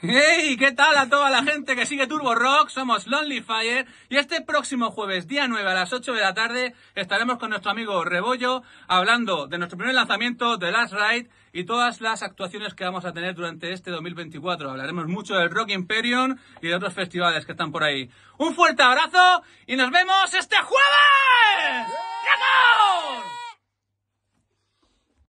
¡Hey! ¿Qué tal a toda la gente que sigue Turbo Rock? Somos Lonely Fire y este próximo jueves, día 9 a las 8 de la tarde, estaremos con nuestro amigo Rebollo hablando de nuestro primer lanzamiento, The Last Ride, y todas las actuaciones que vamos a tener durante este 2024. Hablaremos mucho del Rock Imperium y de otros festivales que están por ahí. ¡Un fuerte abrazo y nos vemos este jueves!